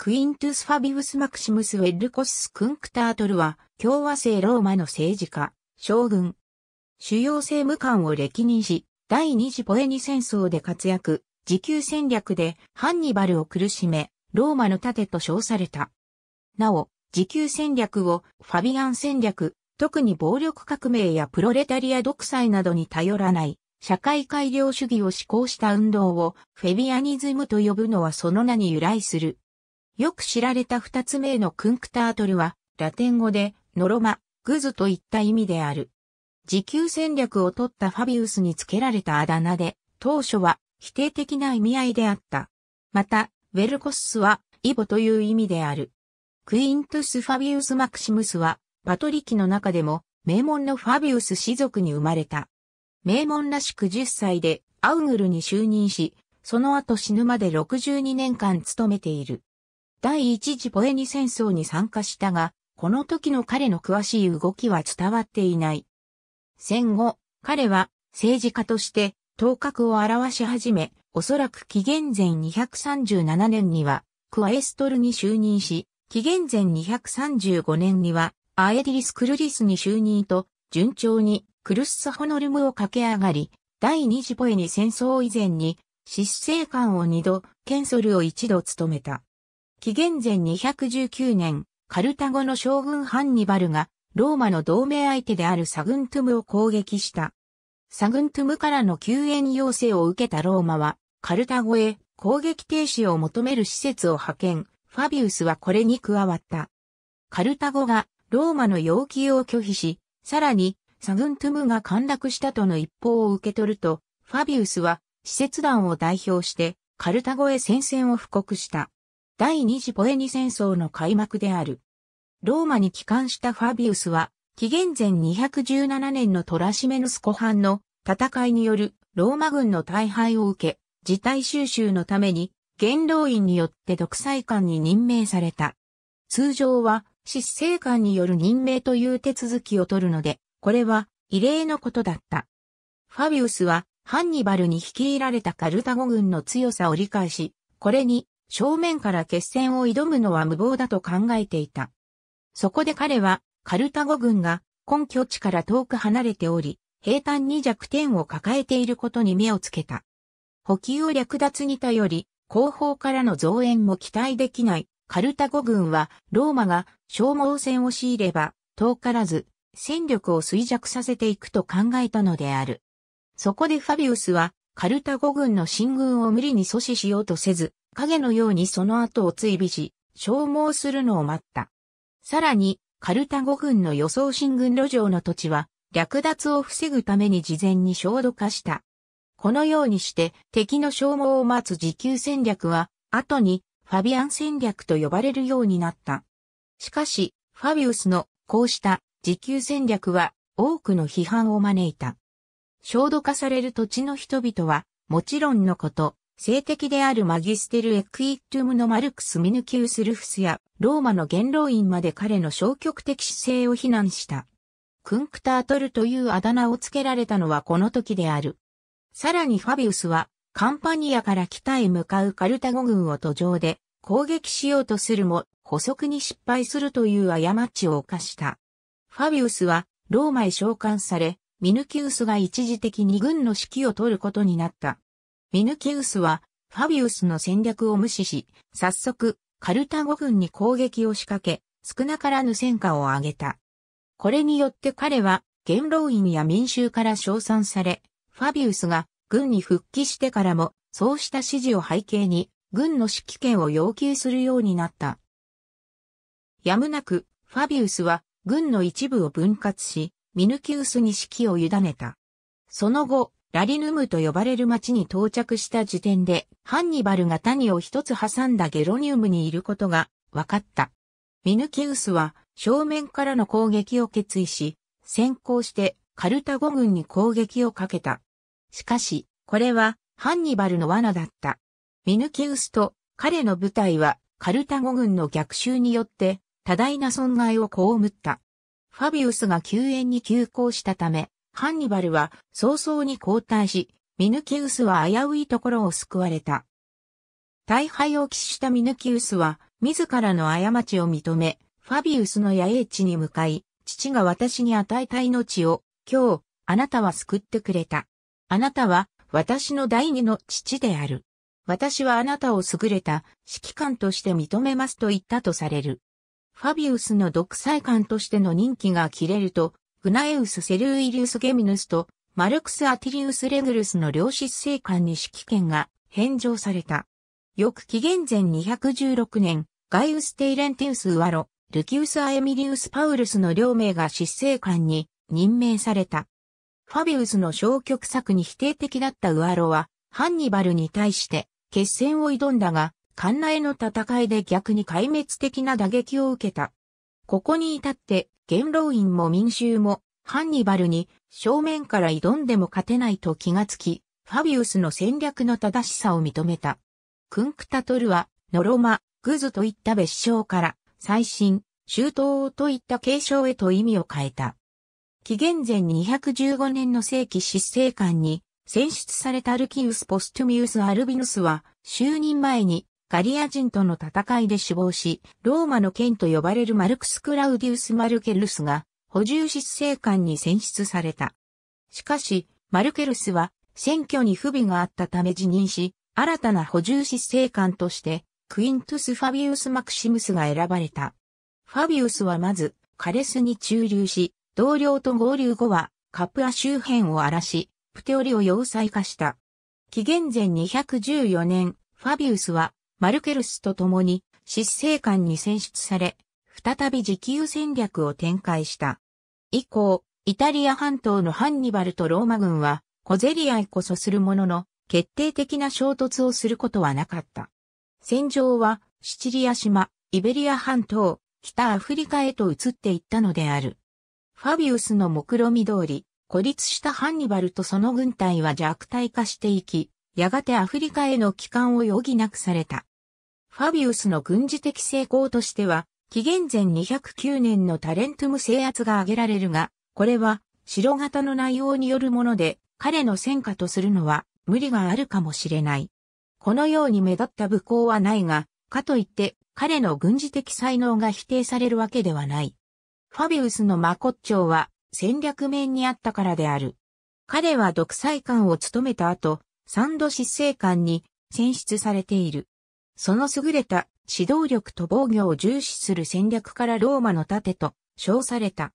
クイントゥス・ファビウス・マクシムス・ウェルコス・スクンクタートルは、共和制ローマの政治家、将軍。主要政務官を歴任し、第二次ポエニ戦争で活躍、時給戦略でハンニバルを苦しめ、ローマの盾と称された。なお、時給戦略をファビアン戦略、特に暴力革命やプロレタリア独裁などに頼らない、社会改良主義を施行した運動をフェビアニズムと呼ぶのはその名に由来する。よく知られた二つ目のクンクタートルは、ラテン語で、ノロマ、グズといった意味である。持久戦略を取ったファビウスにつけられたあだ名で、当初は否定的な意味合いであった。また、ウェルコススは、イボという意味である。クイントゥス・ファビウス・マクシムスは、パトリキの中でも、名門のファビウス氏族に生まれた。名門らしく10歳で、アウグルに就任し、その後死ぬまで62年間勤めている。第一次ポエニ戦争に参加したが、この時の彼の詳しい動きは伝わっていない。戦後、彼は政治家として頭角を現し始め、おそらく紀元前237年にはクアエストルに就任し、紀元前235年にはアエディリス・クルリスに就任と順調にクルッサ・ホノルムを駆け上がり、第二次ポエニ戦争以前に、執政官を二度、ケンソルを一度務めた。紀元前219年、カルタゴの将軍ハンニバルが、ローマの同盟相手であるサグントゥムを攻撃した。サグントゥムからの救援要請を受けたローマは、カルタゴへ攻撃停止を求める施設を派遣、ファビウスはこれに加わった。カルタゴがローマの要求を拒否し、さらにサグントゥムが陥落したとの一報を受け取ると、ファビウスは施設団を代表してカルタゴへ戦線を布告した。第二次ポエニ戦争の開幕である。ローマに帰還したファビウスは、紀元前217年のトラシメヌス湖畔の戦いによるローマ軍の大敗を受け、事態収集のために元老院によって独裁官に任命された。通常は、執政官による任命という手続きを取るので、これは異例のことだった。ファビウスは、ハンニバルに率いられたカルタゴ軍の強さを理解し、これに正面から決戦を挑むのは無謀だと考えていた。そこで彼は、カルタゴ軍が、根拠地から遠く離れており、平坦に弱点を抱えていることに目をつけた。補給を略奪に頼り、後方からの増援も期待できないカルタゴ軍はローマが消耗戦を強いれば遠からず戦力を衰弱させていくと考えたのである。そこでファビウスはカルタゴ軍の進軍を無理に阻止しようとせず、影のようにその後を追尾し、消耗するのを待った。さらに、カルタゴ軍の予想進軍路上の土地は、略奪を防ぐために事前に消毒化した。このようにして敵の消耗を待つ持久戦略は、後にファビアン戦略と呼ばれるようになった。しかし、ファビウスのこうした持久戦略は多くの批判を招いた。焦土化される土地の人々は、もちろんのこと、性的であるマギステル・エクイットゥムのマルクス・ミヌキウス・ルフスや、ローマの元老院まで彼の消極的姿勢を非難した。クンクタートルというあだ名を付けられたのはこの時である。さらにファビウスは、カンパニアから北へ向かうカルタゴ軍を途上で攻撃しようとするも、捕捉に失敗するという過ちを犯した。ファビウスは、ローマへ召喚され、ミヌキウスが一時的に軍の指揮を取ることになった。ミヌキウスは、ファビウスの戦略を無視し、早速、カルタゴ軍に攻撃を仕掛け、少なからぬ戦果を上げた。これによって彼は、元老院や民衆から称賛され、ファビウスが軍に復帰してからも、そうした指示を背景に、軍の指揮権を要求するようになった。やむなく、ファビウスは、軍の一部を分割し、ミヌキウスに指揮を委ねた。その後、ラリヌムと呼ばれる町に到着した時点で、ハンニバルが谷を一つ挟んだゲロニウムにいることが分かった。ミヌキウスは正面からの攻撃を決意し、先行してカルタゴ軍に攻撃をかけた。しかし、これはハンニバルの罠だった。ミヌキウスと彼の部隊はカルタゴ軍の逆襲によって多大な損害を被った。ファビウスが救援に急行したため、ハンニバルは早々に交代し、ミヌキウスは危ういところを救われた。大敗を喫したミヌキウスは、自らの過ちを認め、ファビウスの野営地に向かい、父が私に与えた命を、今日、あなたは救ってくれた。あなたは、私の第二の父である。私はあなたを優れた指揮官として認めますと言ったとされる。ファビウスの独裁官としての任期が切れると、グナエウス・セルウイリウス・ゲミヌスとマルクス・アティリウス・レグルスの両執政官に指揮権が返上された。翌紀元前216年、ガイウス・テイレンティウス・ウワロ、ルキウス・アエミリウス・パウルスの両名が執政官に任命された。ファビウスの消極策に否定的だったウワロは、ハンニバルに対して決戦を挑んだが、関内の戦いで逆に壊滅的な打撃を受けた。ここに至って、元老院も民衆も、ハンニバルに正面から挑んでも勝てないと気がつき、ファビウスの戦略の正しさを認めた。クンクタトルは、ノロマ、グズといった別称から、最新、周到といった継承へと意味を変えた。紀元前215年の世紀執政官に選出されたルキウス・ポストミウス・アルビヌスは就任前にガリア人との戦いで死亡し、ローマの剣と呼ばれるマルクス・クラウディウス・マルケルスが、補充執政官に選出された。しかし、マルケルスは選挙に不備があったため辞任し、新たな補充執政官として、クイントゥス・ファビウス・マクシムスが選ばれた。ファビウスはまず、カレスに駐留し、同僚と合流後は、カプア周辺を荒らし、プテオリを要塞化した。紀元前214年、ファビウスはマルケルスと共に執政官に選出され、再び自給戦略を展開した。以降、イタリア半島のハンニバルとローマ軍は小競り合いこそするものの、決定的な衝突をすることはなかった。戦場はシチリア島、イベリア半島、北アフリカへと移っていったのである。ファビウスの目論見通り、孤立したハンニバルとその軍隊は弱体化していき、やがてアフリカへの帰還を余儀なくされた。ファビウスの軍事的成功としては、紀元前209年のタレントム制圧が挙げられるが、これは白型の内容によるもので、彼の戦果とするのは無理があるかもしれない。このように目立った武功はないが、かといって彼の軍事的才能が否定されるわけではない。ファビウスのマコッチョは戦略面にあったからである。彼は独裁官を務めた後、三度執政官に選出されている。その優れた指導力と防御を重視する戦略からローマの盾と称された。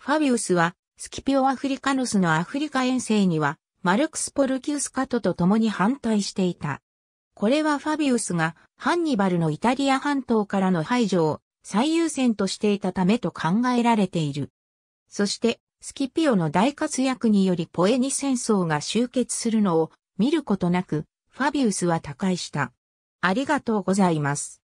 ファビウスは、スキピオ・アフリカヌスのアフリカ遠征には、マルクス・ポルキウス・カトと共に反対していた。これはファビウスがハンニバルのイタリア半島からの排除を最優先としていたためと考えられている。そして、スキピオの大活躍によりポエニ戦争が終結するのを見ることなく、ファビウスは他界した。ありがとうございます。